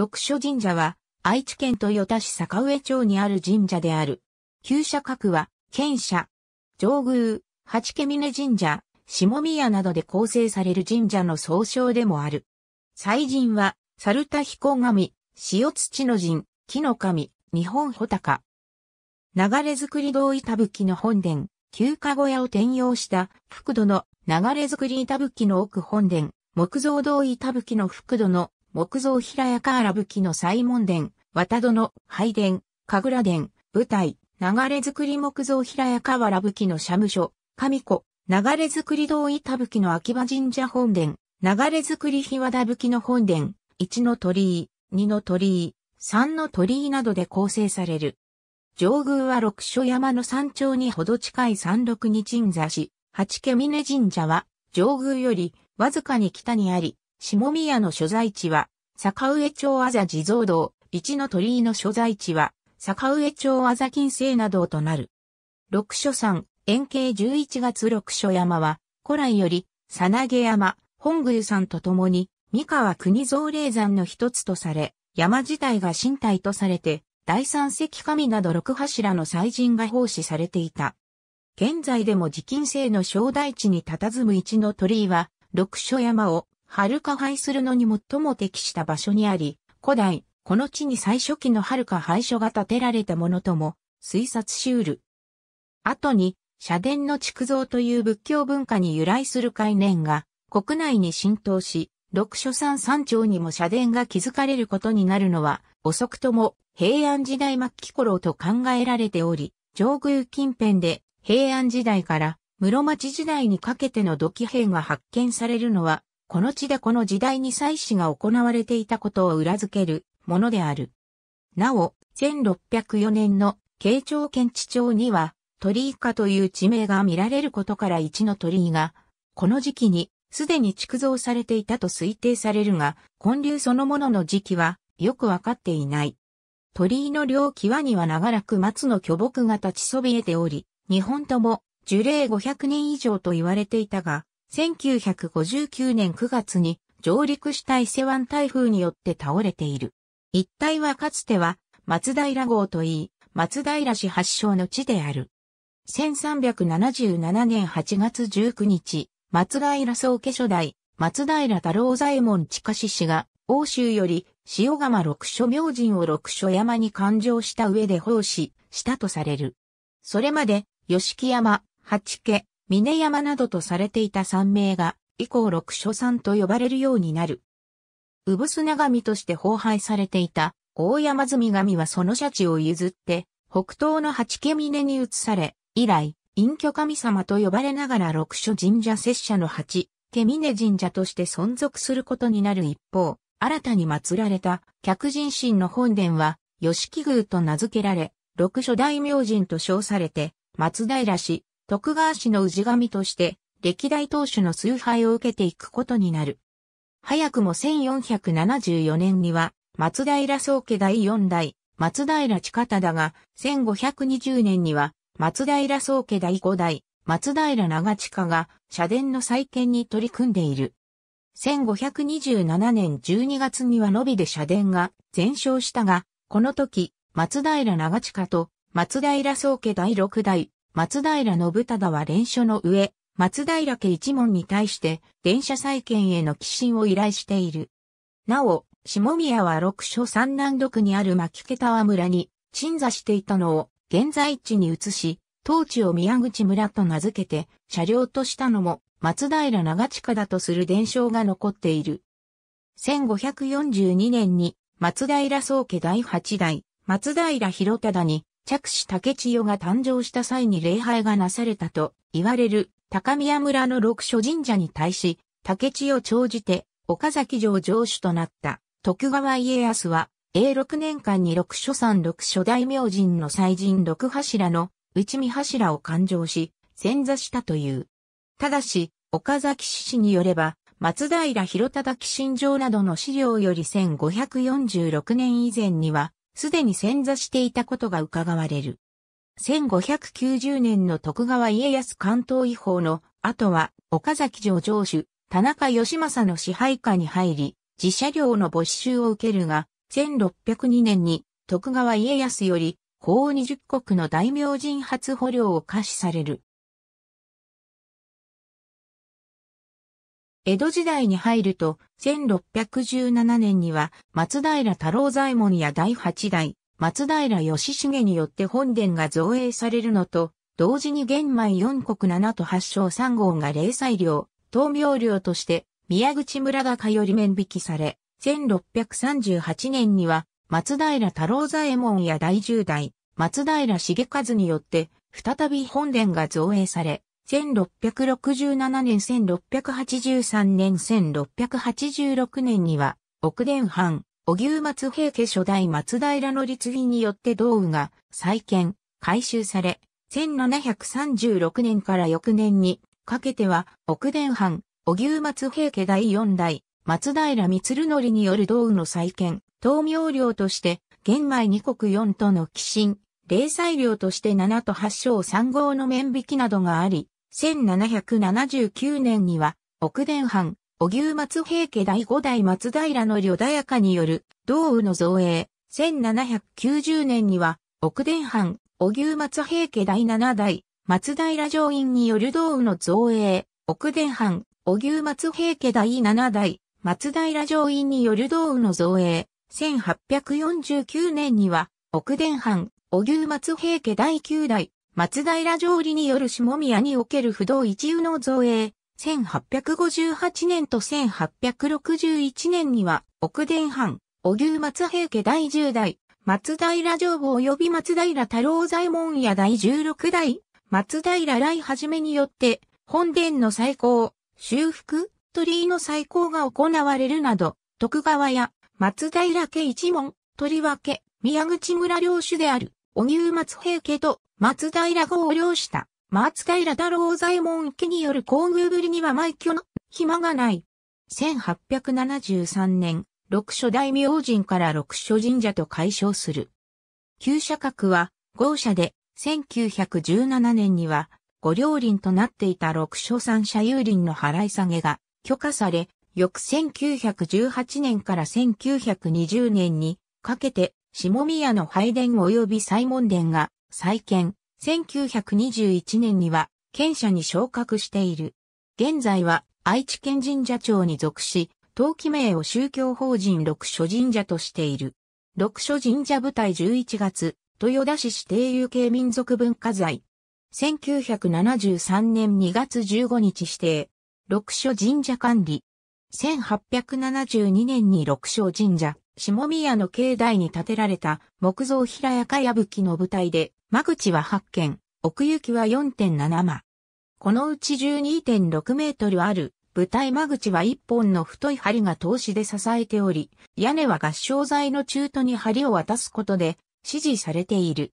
六所神社は、愛知県豊田市坂上町にある神社である。旧社格は、県社、上宮、八家峰神社、下宮などで構成される神社の総称でもある。祭神は、猿田彦神、塩土の神、木の神、日本穂高。流れ作りたぶきの本殿、旧家小屋を転用した福土の流れ作り板吹の奥本殿、木造たぶきの福土の木造平屋カ荒吹の西門殿、綿殿、拝殿、神楽殿、舞台、流れ作り木造平屋河荒吹きの社務所、神子、流れ作り道板吹きの秋葉神社本殿、流れ作り日和田吹きの本殿、一の鳥居、二の鳥居、三の鳥居などで構成される。上宮は六所山の山頂にほど近い山麓に鎮座し、八家峰神社は上宮よりわずかに北にあり、下宮の所在地は、坂上町あざ地蔵堂、一の鳥居の所在地は、坂上町あざ金星などとなる。六所山、円形十一月六所山は、古来より、さなげ山、本宮山と共に、三河国造霊山の一つとされ、山自体が身体とされて、第三石神など六柱の祭神が奉仕されていた。現在でも寺金星の小大地に佇む一の鳥居は、六所山を遥か廃するのに最も適した場所にあり、古代、この地に最初期の遥か廃所が建てられたものとも推察しうる。後に、社殿の築造という仏教文化に由来する概念が国内に浸透し、六所山山頂にも社殿が築かれることになるのは、遅くとも平安時代末期頃と考えられており、上宮近辺で平安時代から室町時代にかけての土器片が発見されるのはこの地でこの時代に祭祀が行われていたことを裏付けるものである。なお、1604年の慶長県地町には、鳥居家という地名が見られることから一の鳥居が、この時期にすでに築造されていたと推定されるが、建立そのものの時期はよくわかっていない。鳥居の両際には長らく松の巨木が立ちそびえており、日本とも樹齢500年以上と言われていたが、1959年9月に上陸した伊勢湾台風によって倒れている。一帯はかつては松平号といい、松平市発祥の地である。1377年8月19日、松平総家初代、松平太郎左衛門近志氏が、欧州より塩釜六所明神を六所山に勘定した上で奉仕したとされる。それまで、吉木山、八家、峰山などとされていた三名が、以降六所山と呼ばれるようになる。産砂神として荒廃されていた、大山積神はその社地を譲って、北東の八家峰に移され、以来、隠居神様と呼ばれながら六所神社摂者の八、家峰神社として存続することになる一方、新たに祀られた、客人神の本殿は、吉木宮と名付けられ、六所大明神と称されて、松平氏、徳川氏の氏神として、歴代当主の崇拝を受けていくことになる。早くも1474年には、松平宗家第4代、松平近忠が、1520年には、松平宗家第5代、松平長近が、社殿の再建に取り組んでいる。1527年12月には延びで社殿が全焼したが、この時、松平長近と松平宗家第6代、松平信忠は連署の上、松平家一門に対して、電車再建への寄進を依頼している。なお、下宮は六所三南独にある牧毛川村に、鎮座していたのを、現在地に移し、当地を宮口村と名付けて、車両としたのも、松平長近だとする伝承が残っている。1542年に、松平宗家第八代、松平広忠に、着手竹千代が誕生した際に礼拝がなされたと言われる高宮村の六所神社に対し、竹千代長じて岡崎城城主となった徳川家康は、永六年間に六所山六所大名人の祭神六柱の内見柱を勘定し、潜座したという。ただし、岡崎市によれば、松平広忠紀信城などの資料より1546年以前には、すでに潜座していたことが伺われる。1590年の徳川家康関東違法の後は岡崎城城主、田中義政の支配下に入り、自社領の没収を受けるが、1602年に徳川家康より、法20国の大名人初捕虜を可視される。江戸時代に入ると、1617年には、松平太郎左衛門や第八代、松平義重によって本殿が造営されるのと、同時に玄米四国七と八章三号が零細領、東明領として、宮口村高より面引きされ、1638年には、松平太郎左衛門や第十代、松平重和によって、再び本殿が造営され、1667年1683年1686年には、奥伝藩、小牛松平家初代松平の立議によって道具が再建、改修され、1736年から翌年にかけては、奥伝藩、小牛松平家第4代、松平光則による道具の再建、東明領として、玄米二国四との寄進、霊祭領として七と八章三号の面引きなどがあり、1779年には、奥伝藩、お牛松平家第五代松平の旅だやによる、道雨の造営。1790年には、奥伝藩、お牛松平家第七代、松平上院による道雨の造営。奥伝藩、お牛松平家第七代、松平上院による道雨の造営。1849年には、奥伝藩、お牛松平家第9代、松平上理による下宮における不動一右の造営、1858年と1861年には、奥伝藩、小牛松平家第10代、松平上部及び松平太郎左門や第16代、松平来はじめによって、本殿の再興、修復、鳥居の再興が行われるなど、徳川や松平家一門、とりわけ、宮口村領主である、小牛松平家と松平号漁した、松平太郎左衛門家による工具ぶりには毎挙の暇がない。1873年、六所大明神から六所神社と改称する。旧社格は豪社で、1917年には御両林となっていた六所三社有林の払い下げが許可され、翌1918年から1920年にかけて下宮の拝殿及び西門殿が再建、1921年には、県社に昇格している。現在は、愛知県神社庁に属し、登記名を宗教法人六所神社としている。六所神社部隊11月、豊田市指定有形民族文化財。1973年2月15日指定。六所神社管理。1872年に六所神社、下宮の境内に建てられた木造平屋かやぶきの舞台で間口は8軒、奥行きは4.7間。このうち12.6メートルある舞台間口は1本の太い針が通しで支えており、屋根は合掌材の中途に針を渡すことで支持されている。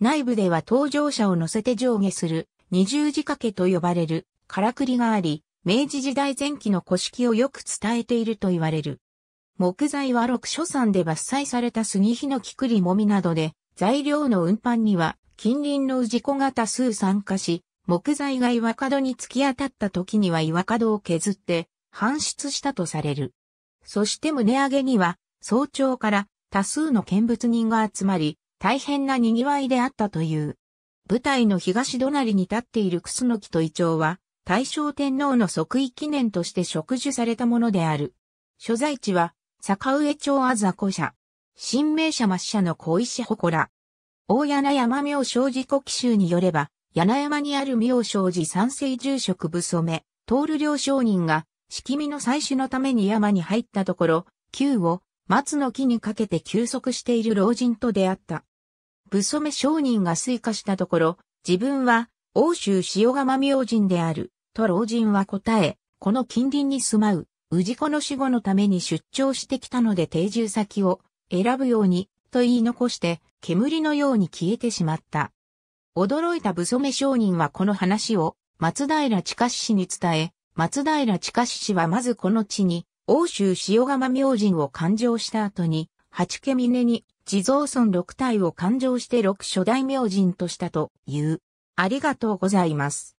内部では搭乗者を乗せて上下する二重仕掛けと呼ばれるからくりがあり、明治時代前期の古式をよく伝えていると言われる。木材は六所山で伐採された杉ヒノキ栗もみなどで材料の運搬には近隣の氏子が多数参加し、木材が岩角に突き当たった時には岩角を削って搬出したとされる。そして胸上げには早朝から多数の見物人が集まり、大変な賑わいであったという。舞台の東隣に立っている楠ノ木とイチョウは、大正天皇の即位記念として植樹されたものである。所在地は、坂上町あざこ社。新名社抹社の小石祠。大柳山明正寺古奇集によれば、柳山にある明正寺三世住職部染、徹領商人が、式見の採取のために山に入ったところ、旧を松の木にかけて休息している老人と出会った。部染商人が追加したところ、自分は欧州塩釜明神である、と老人は答え、この近隣に住まう、氏子の死後のために出張してきたので定住先を選ぶように、と言い残して、煙のように消えてしまった。驚いた武染商人はこの話を、松平近氏に伝え、松平近氏はまずこの地に、欧州塩釜明神を勘定した後に、八家峰に地蔵村六体を勘定して六初代明神としたという。ありがとうございます。